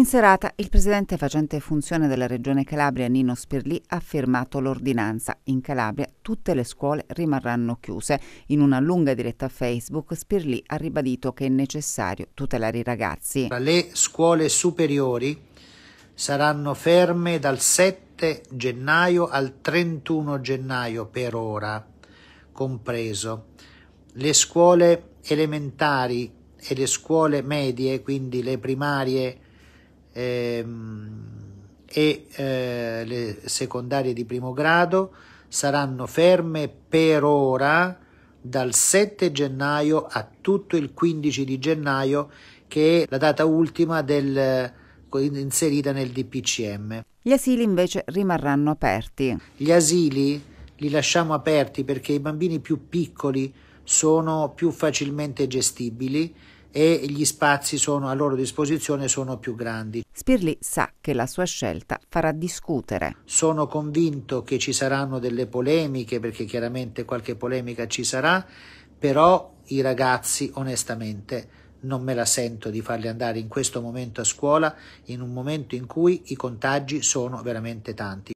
In serata il presidente facente funzione della Regione Calabria Nino Spirlì ha firmato l'ordinanza. In Calabria tutte le scuole rimarranno chiuse. In una lunga diretta a Facebook Spirlì ha ribadito che è necessario tutelare i ragazzi. Le scuole superiori saranno ferme dal 7 gennaio al 31 gennaio per ora, compreso. Le scuole elementari e le scuole medie, quindi le primarie ehm, e eh, le secondarie di primo grado saranno ferme per ora dal 7 gennaio a tutto il 15 di gennaio che è la data ultima del, eh, inserita nel DPCM. Gli asili invece rimarranno aperti. Gli asili li lasciamo aperti perché i bambini più piccoli sono più facilmente gestibili e gli spazi sono a loro disposizione sono più grandi. Spirli sa che la sua scelta farà discutere. Sono convinto che ci saranno delle polemiche, perché chiaramente qualche polemica ci sarà, però i ragazzi onestamente non me la sento di farli andare in questo momento a scuola, in un momento in cui i contagi sono veramente tanti.